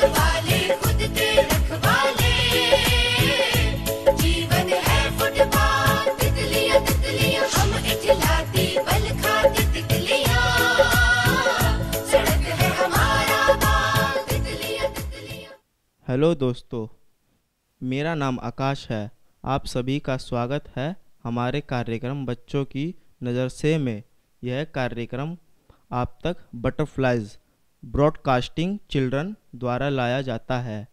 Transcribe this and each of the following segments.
hello दोस्तों मेरा नाम आकाश है आप सभी का स्वागत है हमारे कार्यक्रम बच्चों की नज़र से में यह कार्यक्रम आप तक बटरफ्लाइज़ ब्रॉडकास्टिंग चिल्ड्रन द्वारा लाया जाता है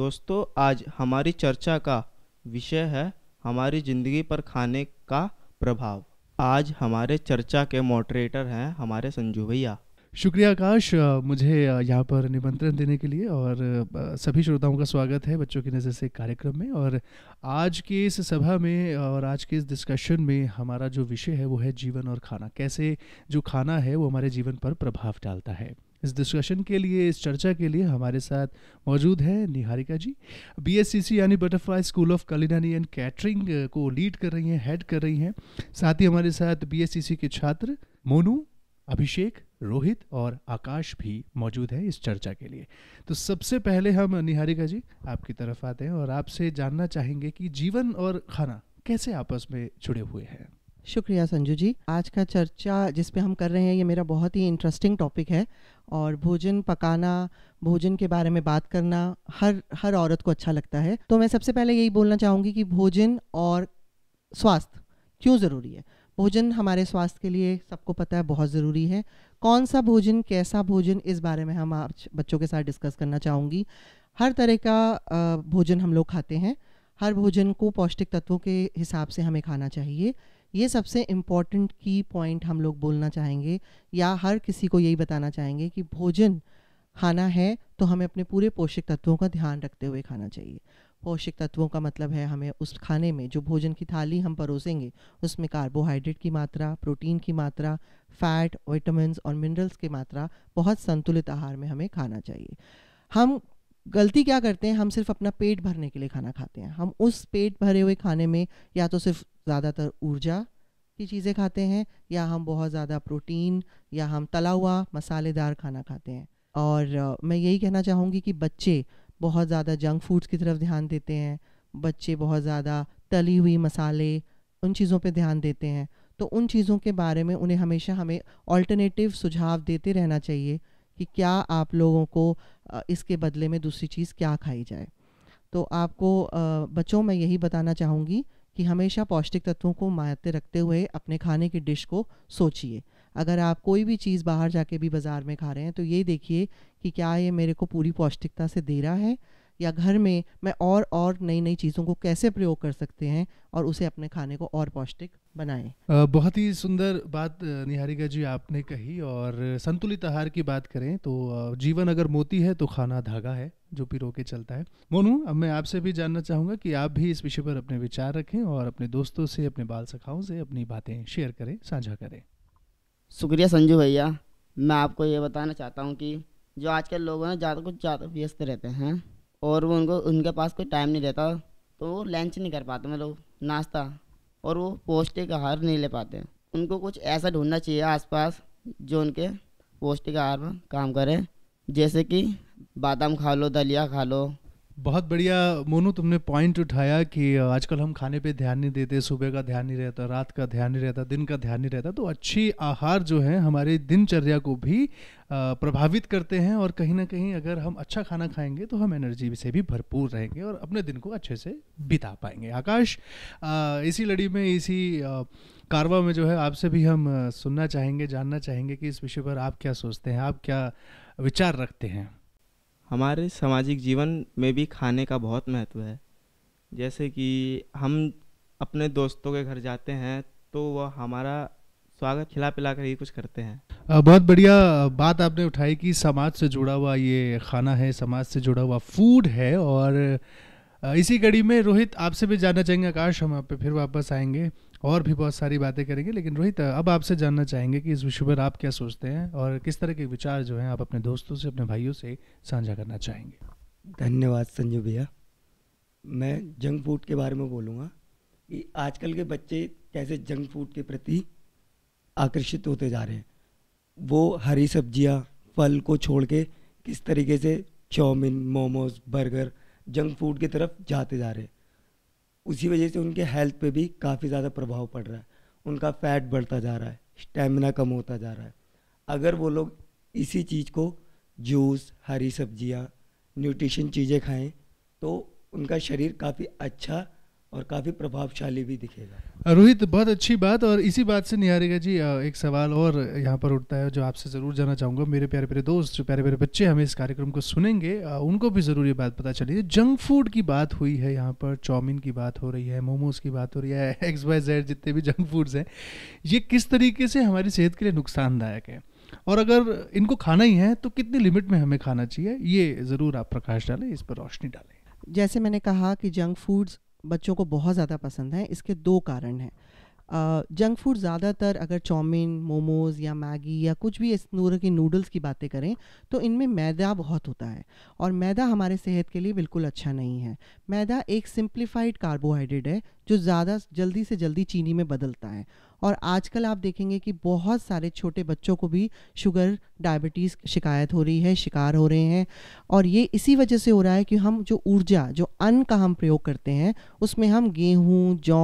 दोस्तों आज हमारी चर्चा का विषय है हमारी ज़िंदगी पर खाने का प्रभाव आज हमारे चर्चा के मॉडरेटर हैं हमारे संजू भैया शुक्रिया आकाश मुझे यहाँ पर निमंत्रण देने के लिए और सभी श्रोताओं का स्वागत है बच्चों की नज़र से कार्यक्रम में और आज के इस सभा में और आज के इस डिस्कशन में हमारा जो विषय है वो है जीवन और खाना कैसे जो खाना है वो हमारे जीवन पर प्रभाव डालता है इस डिस्कशन के लिए इस चर्चा के लिए हमारे साथ मौजूद है निहारिका जी बीएससीसी यानी butterfly school of culinary and catering को लीड कर रही हैं हेड कर रही हैं साथ ही हमारे साथ बीएससीसी के छात्र मोनू अभिषेक रोहित और आकाश भी मौजूद है इस चर्चा के लिए तो सबसे पहले हम निहारिका जी आपकी तरफ आते हैं और आपसे जानना चाहेंगे कि जीवन और खाना कैसे आपस में जुड़े हुए हैं शुक्रिया संजू जी आज का चर्चा जिस पे हम कर रहे हैं ये मेरा बहुत ही इंटरेस्टिंग टॉपिक है और भोजन पकाना भोजन के बारे में बात करना हर हर औरत को अच्छा लगता है तो मैं सबसे पहले यही बोलना चाहूँगी कि भोजन और स्वास्थ्य क्यों ज़रूरी है भोजन हमारे स्वास्थ्य के लिए सबको पता है बहुत ज़रूरी है कौन सा भोजन कैसा भोजन इस बारे में हम आज बच्चों के साथ डिस्कस करना चाहूँगी हर तरह का भोजन हम लोग खाते हैं हर भोजन को पौष्टिक तत्वों के हिसाब से हमें खाना चाहिए ये सबसे इम्पॉर्टेंट की पॉइंट हम लोग बोलना चाहेंगे या हर किसी को यही बताना चाहेंगे कि भोजन खाना है तो हमें अपने पूरे पोषक तत्वों का ध्यान रखते हुए खाना चाहिए पोषक तत्वों का मतलब है हमें उस खाने में जो भोजन की थाली हम परोसेंगे उसमें कार्बोहाइड्रेट की मात्रा प्रोटीन की मात्रा फैट विटामिन और मिनरल्स की मात्रा बहुत संतुलित आहार में हमें खाना चाहिए हम गलती क्या करते हैं हम सिर्फ अपना पेट भरने के लिए खाना खाते हैं हम उस पेट भरे हुए खाने में या तो सिर्फ ज़्यादातर ऊर्जा की चीज़ें खाते हैं या हम बहुत ज़्यादा प्रोटीन या हम तला हुआ मसालेदार खाना खाते हैं और मैं यही कहना चाहूँगी कि बच्चे बहुत ज़्यादा जंक फूड्स की तरफ ध्यान देते हैं बच्चे बहुत ज़्यादा तली हुई मसाले उन चीज़ों पर ध्यान देते हैं तो उन चीज़ों के बारे में उन्हें हमेशा हमें ऑल्टरनेटिव सुझाव देते रहना चाहिए कि क्या आप लोगों को इसके बदले में दूसरी चीज़ क्या खाई जाए तो आपको बच्चों मैं यही बताना चाहूँगी कि हमेशा पौष्टिक तत्वों को मायते रखते हुए अपने खाने की डिश को सोचिए अगर आप कोई भी चीज़ बाहर जाके भी बाज़ार में खा रहे हैं तो ये देखिए कि क्या ये मेरे को पूरी पौष्टिकता से दे रहा है या घर में मैं और और नई नई चीज़ों को कैसे प्रयोग कर सकते हैं और उसे अपने खाने को और पौष्टिक बनाएं बहुत ही सुंदर बात निहारिका जी आपने कही और संतुलित आहार की बात करें तो जीवन अगर मोती है तो खाना धागा है जो पिरो के चलता है मोनू अब मैं आपसे भी जानना चाहूँगा कि आप भी इस विषय पर अपने विचार रखें और अपने दोस्तों से अपने बाल सखाओं से अपनी बातें शेयर करें साझा करें शुक्रिया संजू भैया मैं आपको ये बताना चाहता हूँ कि जो आजकल लोग हैं ज़्यादा कुछ ज़्यादा व्यस्त रहते हैं और वो उनको उनके पास कोई टाइम नहीं रहता तो वो लंच नहीं कर पाते मतलब नाश्ता और वो पौष्टिक आहार नहीं ले पाते उनको कुछ ऐसा ढूंढना चाहिए आसपास जो उनके पौष्टिक आहार में काम करें जैसे कि बादाम खा लो दलिया खा लो बहुत बढ़िया मोनू तुमने पॉइंट उठाया कि आजकल हम खाने पे ध्यान नहीं देते सुबह का ध्यान नहीं रहता रात का ध्यान नहीं रहता दिन का ध्यान नहीं रहता तो अच्छी आहार जो है हमारे दिनचर्या को भी प्रभावित करते हैं और कहीं ना कहीं अगर हम अच्छा खाना खाएंगे तो हम एनर्जी से भी भरपूर रहेंगे और अपने दिन को अच्छे से बिता पाएंगे आकाश इसी लड़ी में इसी कारवा में जो है आपसे भी हम सुनना चाहेंगे जानना चाहेंगे कि इस विषय पर आप क्या सोचते हैं आप क्या विचार रखते हैं हमारे सामाजिक जीवन में भी खाने का बहुत महत्व है जैसे कि हम अपने दोस्तों के घर जाते हैं तो वह हमारा स्वागत खिला पिला कर ही कुछ करते हैं बहुत बढ़िया बात आपने उठाई कि समाज से जुड़ा हुआ ये खाना है समाज से जुड़ा हुआ फूड है और इसी कड़ी में रोहित आपसे भी जानना चाहेंगे आकाश हम आप पे फिर वापस आएंगे और भी बहुत सारी बातें करेंगे लेकिन रोहित अब आपसे जानना चाहेंगे कि इस विषय पर आप क्या सोचते हैं और किस तरह के विचार जो हैं आप अपने दोस्तों से अपने भाइयों से साझा करना चाहेंगे धन्यवाद संजू भैया मैं जंक फूड के बारे में बोलूँगा कि आजकल के बच्चे कैसे जंक फूड के प्रति आकर्षित होते जा रहे हैं वो हरी सब्जियाँ फल को छोड़ के किस तरीके से chowmein momos burger junk food की तरफ जाते जा रहे उसी वजह से उनके हेल्थ पे भी काफ़ी ज़्यादा प्रभाव पड़ रहा है उनका फैट बढ़ता जा रहा है स्टेमिना कम होता जा रहा है अगर वो लोग इसी चीज़ को जूस हरी सब्जियाँ न्यूट्रिशन चीज़ें खाएं तो उनका शरीर काफ़ी अच्छा और काफ़ी प्रभावशाली भी दिखेगा रोहित बहुत अच्छी बात और इसी बात से निहारेगा जी एक सवाल और यहाँ पर उठता है जो आपसे ज़रूर जाना चाहूंगा मेरे प्यारे प्यारे दोस्त जो प्यारे प्यारे बच्चे हमें इस कार्यक्रम को सुनेंगे उनको भी ज़रूर ये बात पता चली जंक फूड की बात हुई है यहाँ पर चाउमिन की बात हो रही है मोमोज़ की बात हो रही है एक्स वाई जेड जितने भी जंक फूड्स हैं ये किस तरीके से हमारी सेहत के लिए नुकसानदायक है और अगर इनको खाना ही है तो कितनी लिमिट में हमें खाना चाहिए ये ज़रूर आप प्रकाश डालें इस पर रोशनी डालें जैसे मैंने कहा कि जंक फूड्स बच्चों को बहुत ज़्यादा पसंद है इसके दो कारण हैं जंक फूड ज़्यादातर अगर चाउमीन मोमोज़ या मैगी या कुछ भी इस नूर की नूडल्स की बातें करें तो इनमें मैदा बहुत होता है और मैदा हमारे सेहत के लिए बिल्कुल अच्छा नहीं है मैदा एक सिंप्लीफाइड कार्बोहाइड्रेट है जो ज़्यादा जल्दी से जल्दी चीनी में बदलता है और आजकल आप देखेंगे कि बहुत सारे छोटे बच्चों को भी शुगर डायबिटीज़ शिकायत हो रही है शिकार हो रहे हैं और ये इसी वजह से हो रहा है कि हम जो ऊर्जा जो अन्न का हम प्रयोग करते हैं उसमें हम गेहूँ जौ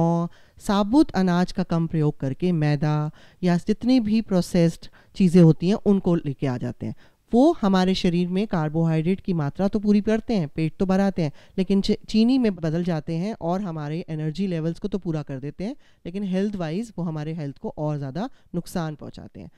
साबुत अनाज का कम प्रयोग करके मैदा या जितनी भी प्रोसेस्ड चीज़ें होती हैं उनको लेके आ जाते हैं वो हमारे शरीर में कार्बोहाइड्रेट की मात्रा तो पूरी करते हैं पेट तो भराते हैं लेकिन चीनी में बदल जाते हैं और हमारे एनर्जी लेवल्स को तो पूरा कर देते हैं लेकिन हेल्थ वाइज वो हमारे हेल्थ को और ज़्यादा नुकसान पहुँचाते हैं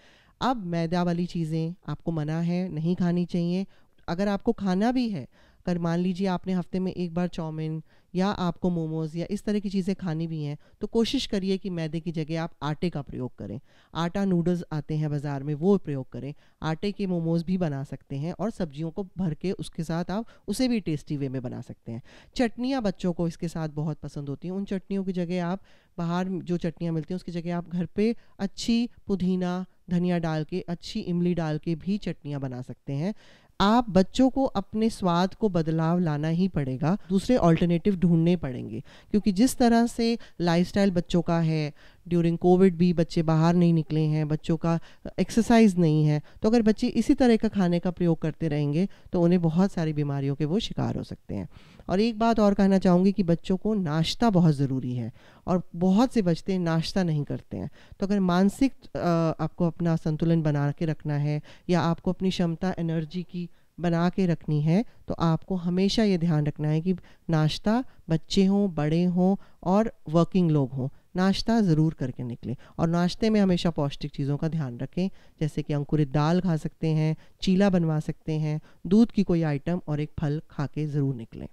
अब मैदा वाली चीज़ें आपको मना है नहीं खानी चाहिए अगर आपको खाना भी है अगर मान लीजिए आपने हफ्ते में एक बार चाउमीन या आपको मोमोज़ या इस तरह की चीज़ें खानी भी हैं तो कोशिश करिए कि मैदे की जगह आप आटे का प्रयोग करें आटा नूडल्स आते हैं बाज़ार में वो प्रयोग करें आटे के मोमोज़ भी बना सकते हैं और सब्जियों को भर के उसके साथ आप उसे भी टेस्टी वे में बना सकते हैं चटनियाँ बच्चों को इसके साथ बहुत पसंद होती हैं उन चटनियों की जगह आप बाहर जो चटनियाँ मिलती हैं उसकी जगह आप घर पर अच्छी पुदीना धनिया डाल के अच्छी इमली डाल के भी चटनियाँ बना सकते हैं आप बच्चों को अपने स्वाद को बदलाव लाना ही पड़ेगा दूसरे ऑल्टरनेटिव ढूंढने पड़ेंगे क्योंकि जिस तरह से लाइफस्टाइल बच्चों का है ड्यूरिंग कोविड भी बच्चे बाहर नहीं निकले हैं बच्चों का एक्सरसाइज नहीं है तो अगर बच्चे इसी तरह का खाने का प्रयोग करते रहेंगे तो उन्हें बहुत सारी बीमारियों के वो शिकार हो सकते हैं और एक बात और कहना चाहूँगी कि बच्चों को नाश्ता बहुत ज़रूरी है और बहुत से बच्चे नाश्ता नहीं करते हैं तो अगर मानसिक आपको अपना संतुलन बना के रखना है या आपको अपनी क्षमता एनर्जी की बना के रखनी है तो आपको हमेशा ये ध्यान रखना है कि नाश्ता बच्चे हों बड़े हों और वर्किंग लोग हों नाश्ता ज़रूर करके निकलें और नाश्ते में हमेशा पौष्टिक चीज़ों का ध्यान रखें जैसे कि अंकुरित दाल खा सकते हैं चीला बनवा सकते हैं दूध की कोई आइटम और एक फल खा के ज़रूर निकलें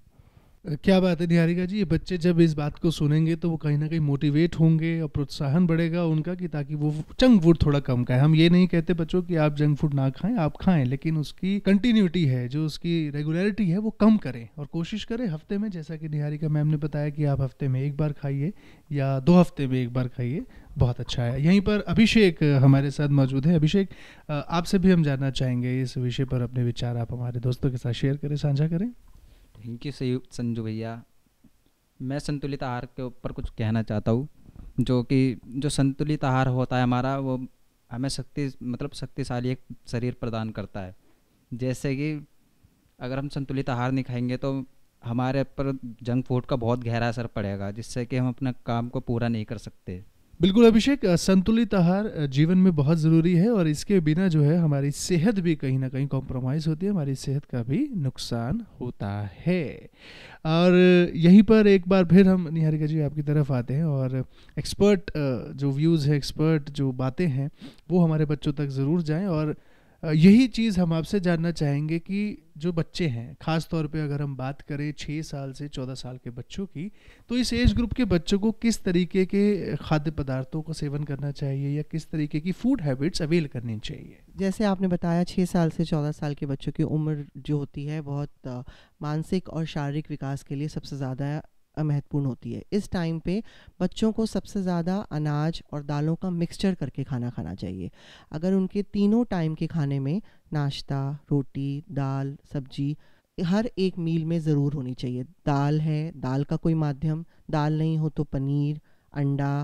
क्या बात है निहारिका जी ये बच्चे जब इस बात को सुनेंगे तो वो कहीं ना कहीं मोटिवेट होंगे और प्रोत्साहन बढ़ेगा उनका कि ताकि वो जंक फूड थोड़ा कम खाएं हम ये नहीं कहते बच्चों कि आप जंक फूड ना खाएं आप खाएं लेकिन उसकी कंटिन्यूटी है जो उसकी रेगुलरिटी है वो कम करें और कोशिश करें हफ्ते में जैसा कि निहारिका मैम ने बताया कि आप हफ्ते में एक बार खाइए या दो हफ्ते में एक बार खाइए बहुत अच्छा है यहीं पर अभिषेक हमारे साथ मौजूद है अभिषेक आपसे भी हम जानना चाहेंगे इस विषय पर अपने विचार आप हमारे दोस्तों के साथ शेयर करें साझा करें थैंक यू संयुक्त संजू भैया मैं संतुलित आहार के ऊपर कुछ कहना चाहता हूँ जो कि जो संतुलित आहार होता है हमारा वो हमें शक्ति मतलब शक्तिशाली एक शरीर प्रदान करता है जैसे कि अगर हम संतुलित आहार नहीं खाएंगे तो हमारे ऊपर जंक फूड का बहुत गहरा असर पड़ेगा जिससे कि हम अपना काम को पूरा नहीं कर सकते बिल्कुल अभिषेक संतुलित आहार जीवन में बहुत ज़रूरी है और इसके बिना जो है हमारी सेहत भी कहीं ना कहीं कॉम्प्रोमाइज़ होती है हमारी सेहत का भी नुकसान होता है और यहीं पर एक बार फिर हम निहारिका जी आपकी तरफ आते हैं और एक्सपर्ट जो व्यूज़ है एक्सपर्ट जो बातें हैं वो हमारे बच्चों तक ज़रूर जाएँ और यही चीज़ हम आपसे जानना चाहेंगे कि जो बच्चे हैं खास तौर पे अगर हम बात करें छः साल से चौदह साल के बच्चों की तो इस एज ग्रुप के बच्चों को किस तरीके के खाद्य पदार्थों का सेवन करना चाहिए या किस तरीके की फूड हैबिट्स अवेल करनी चाहिए जैसे आपने बताया छः साल से चौदह साल के बच्चों की उम्र जो होती है बहुत मानसिक और शारीरिक विकास के लिए सबसे ज़्यादा महत्वपूर्ण होती है इस टाइम पे बच्चों को सबसे ज़्यादा अनाज और दालों का मिक्सचर करके खाना खाना चाहिए अगर उनके तीनों टाइम के खाने में नाश्ता रोटी दाल सब्जी हर एक मील में ज़रूर होनी चाहिए दाल है दाल का कोई माध्यम दाल नहीं हो तो पनीर अंडा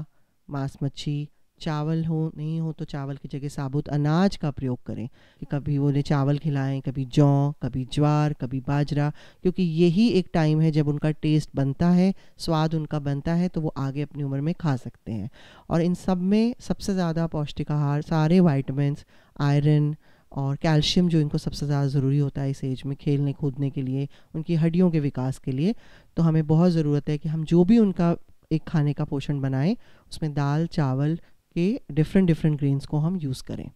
मांस मच्छी चावल हो नहीं हो तो चावल की जगह साबुत अनाज का प्रयोग करें कि कभी वो उन्हें चावल खिलाएं कभी जौ कभी ज्वार कभी बाजरा क्योंकि यही एक टाइम है जब उनका टेस्ट बनता है स्वाद उनका बनता है तो वो आगे अपनी उम्र में खा सकते हैं और इन सब में सबसे ज़्यादा पौष्टिक आहार सारे वाइटमिनस आयरन और कैल्शियम जो इनको सबसे ज़्यादा ज़रूरी होता है इस एज में खेलने कूदने के लिए उनकी हड्डियों के विकास के लिए तो हमें बहुत ज़रूरत है कि हम जो भी उनका एक खाने का पोषण बनाएं उसमें दाल चावल के डिफरेंट डिफरेंट ग्रेन्स को हम यूज़ करें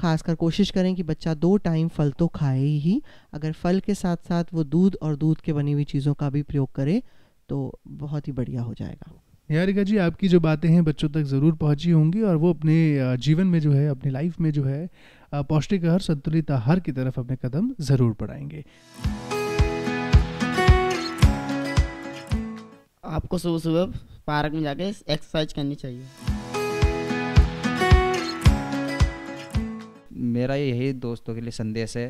खासकर कोशिश करें कि बच्चा दो टाइम फल तो खाए ही अगर फल के साथ साथ वो दूध और दूध के बनी हुई चीज़ों का भी प्रयोग करे तो बहुत ही बढ़िया हो जाएगा यारिका जी आपकी जो बातें हैं बच्चों तक ज़रूर पहुंची होंगी और वो अपने जीवन में जो है अपनी लाइफ में जो है पौष्टिक आहार संतुलित आहार की तरफ अपने कदम ज़रूर बढ़ाएंगे आपको सुबह सुबह पार्क में जाके एक्सरसाइज करनी चाहिए मेरा यही दोस्तों के लिए संदेश है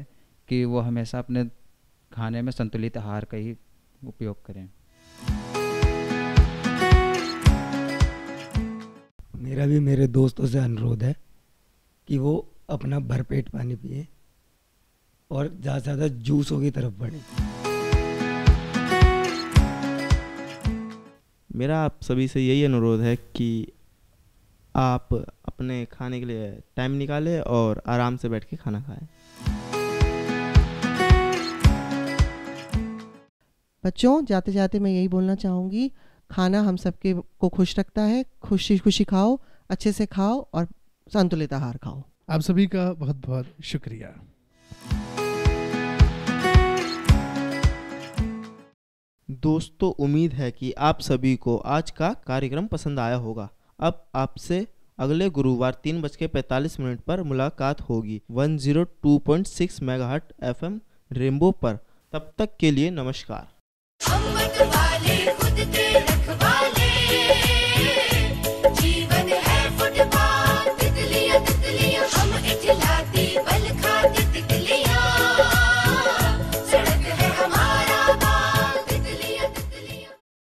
कि वो हमेशा अपने खाने में संतुलित आहार का ही उपयोग करें मेरा भी मेरे दोस्तों से अनुरोध है कि वो अपना भरपेट पानी पिए और ज़्यादा से ज़्यादा जूसों की तरफ बढ़े मेरा आप सभी से यही अनुरोध है कि आप अपने खाने के लिए टाइम निकाले और आराम से बैठ के खाना खाए बच्चों जाते जाते मैं यही बोलना चाहूंगी खाना हम सबके को खुश रखता है खुशी खुशी खाओ अच्छे से खाओ और संतुलित आहार खाओ आप सभी का बहुत बहुत शुक्रिया दोस्तों उम्मीद है कि आप सभी को आज का कार्यक्रम पसंद आया होगा अब आपसे अगले गुरुवार तीन बज के पैंतालीस मिनट पर मुलाकात होगी 102.6 मेगाहर्ट एफएम रेनबो पर तब तक के लिए नमस्कार